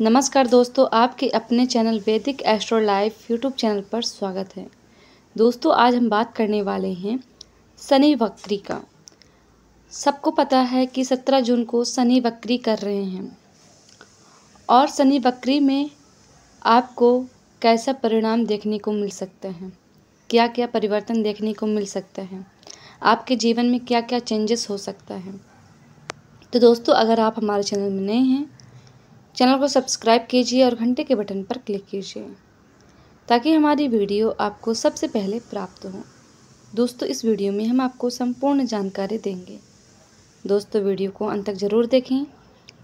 नमस्कार दोस्तों आपके अपने चैनल वैदिक एस्ट्रो लाइफ यूट्यूब चैनल पर स्वागत है दोस्तों आज हम बात करने वाले हैं शनि वक्री का सबको पता है कि 17 जून को शनि वक्री कर रहे हैं और शनि वक्री में आपको कैसा परिणाम देखने को मिल सकता है क्या क्या परिवर्तन देखने को मिल सकता है आपके जीवन में क्या क्या चेंजेस हो सकता है तो दोस्तों अगर आप हमारे चैनल में नए हैं चैनल को सब्सक्राइब कीजिए और घंटे के बटन पर क्लिक कीजिए ताकि हमारी वीडियो आपको सबसे पहले प्राप्त हो दोस्तों इस वीडियो में हम आपको संपूर्ण जानकारी देंगे दोस्तों वीडियो को अंत तक ज़रूर देखें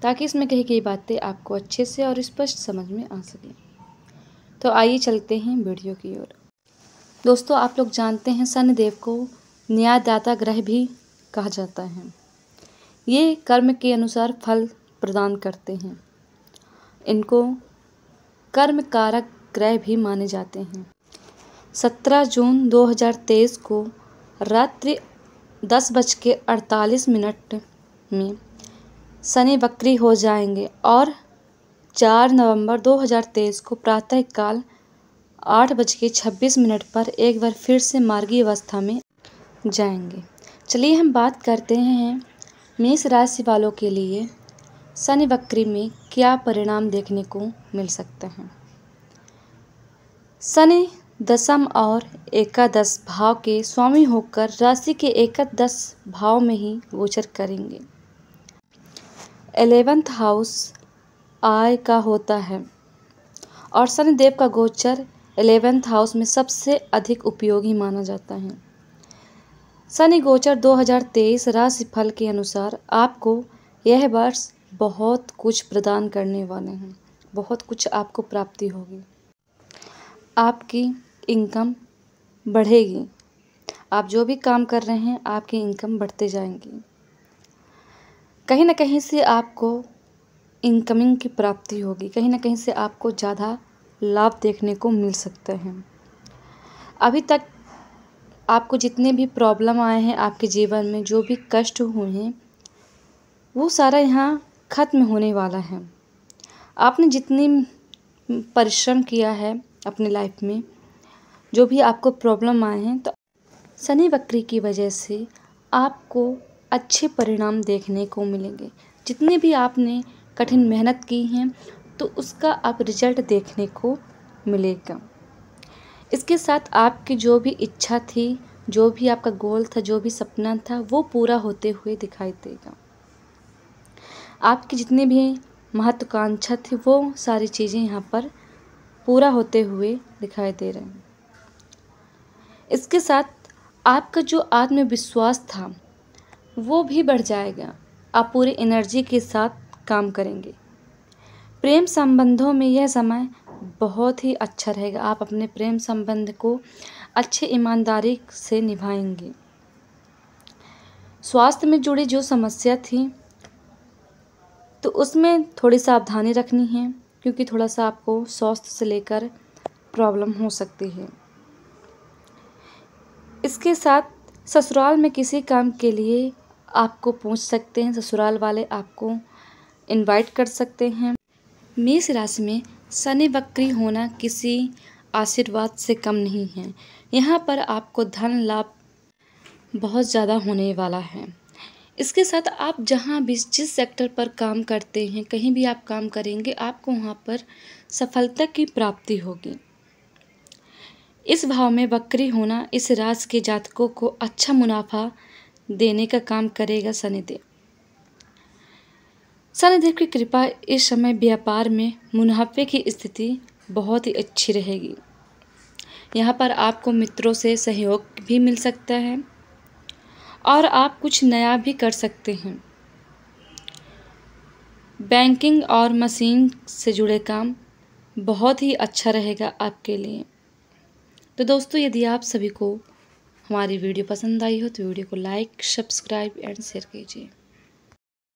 ताकि इसमें कही गई बातें आपको अच्छे से और स्पष्ट समझ में आ सकें तो आइए चलते हैं वीडियो की ओर दोस्तों आप लोग जानते हैं शनिदेव को न्यायदाता ग्रह भी कहा जाता है ये कर्म के अनुसार फल प्रदान करते हैं इनको कर्म कारक ग्रह भी माने जाते हैं 17 जून 2023 को रात्रि दस बज के अड़तालीस मिनट में शनि बकरी हो जाएंगे और 4 नवंबर 2023 को प्रातःकाल आठ बज के छब्बीस मिनट पर एक बार फिर से मार्गी अवस्था में जाएंगे चलिए हम बात करते हैं मेष राशि वालों के लिए शनि वक्री में क्या परिणाम देखने को मिल सकते हैं शनि दशम और एकादश भाव के स्वामी होकर राशि के एकादश भाव में ही गोचर करेंगे एलेवेंथ हाउस आय का होता है और शनिदेव का गोचर एलेवेंथ हाउस में सबसे अधिक उपयोगी माना जाता है शनि गोचर 2023 राशि फल के अनुसार आपको यह वर्ष बहुत कुछ प्रदान करने वाले हैं बहुत कुछ आपको प्राप्ति होगी आपकी इनकम बढ़ेगी आप जो भी काम कर रहे हैं आपकी इनकम बढ़ते जाएंगी कहीं ना कहीं से आपको इनकमिंग की प्राप्ति होगी कहीं ना कहीं से आपको ज़्यादा लाभ देखने को मिल सकते हैं अभी तक आपको जितने भी प्रॉब्लम आए हैं आपके जीवन में जो भी कष्ट हुए हैं वो सारा यहाँ ख़त्म होने वाला है आपने जितनी परिश्रम किया है अपने लाइफ में जो भी आपको प्रॉब्लम आए हैं तो शनि वक्री की वजह से आपको अच्छे परिणाम देखने को मिलेंगे जितने भी आपने कठिन मेहनत की हैं तो उसका आप रिजल्ट देखने को मिलेगा इसके साथ आपकी जो भी इच्छा थी जो भी आपका गोल था जो भी सपना था वो पूरा होते हुए दिखाई देगा आपकी जितनी भी महत्वाकांक्षा थी वो सारी चीज़ें यहाँ पर पूरा होते हुए दिखाई दे रहे हैं इसके साथ आपका जो आत्मविश्वास था वो भी बढ़ जाएगा आप पूरी एनर्जी के साथ काम करेंगे प्रेम संबंधों में यह समय बहुत ही अच्छा रहेगा आप अपने प्रेम संबंध को अच्छे ईमानदारी से निभाएंगे स्वास्थ्य में जुड़ी जो समस्या थी तो उसमें थोड़ी सावधानी रखनी है क्योंकि थोड़ा सा आपको स्वास्थ्य से लेकर प्रॉब्लम हो सकती है इसके साथ ससुराल में किसी काम के लिए आपको पूछ सकते हैं ससुराल वाले आपको इनवाइट कर सकते हैं मेष राशि में शनि बकरी होना किसी आशीर्वाद से कम नहीं है यहाँ पर आपको धन लाभ बहुत ज़्यादा होने वाला है इसके साथ आप जहाँ भी जिस सेक्टर पर काम करते हैं कहीं भी आप काम करेंगे आपको वहाँ पर सफलता की प्राप्ति होगी इस भाव में बकरी होना इस राज के जातकों को अच्छा मुनाफा देने का काम करेगा शनिदेव शनिदेव की कृपा इस समय व्यापार में मुनाफे की स्थिति बहुत ही अच्छी रहेगी यहाँ पर आपको मित्रों से सहयोग भी मिल सकता है और आप कुछ नया भी कर सकते हैं बैंकिंग और मशीन से जुड़े काम बहुत ही अच्छा रहेगा आपके लिए तो दोस्तों यदि आप सभी को हमारी वीडियो पसंद आई हो तो वीडियो को लाइक सब्सक्राइब एंड शेयर कीजिए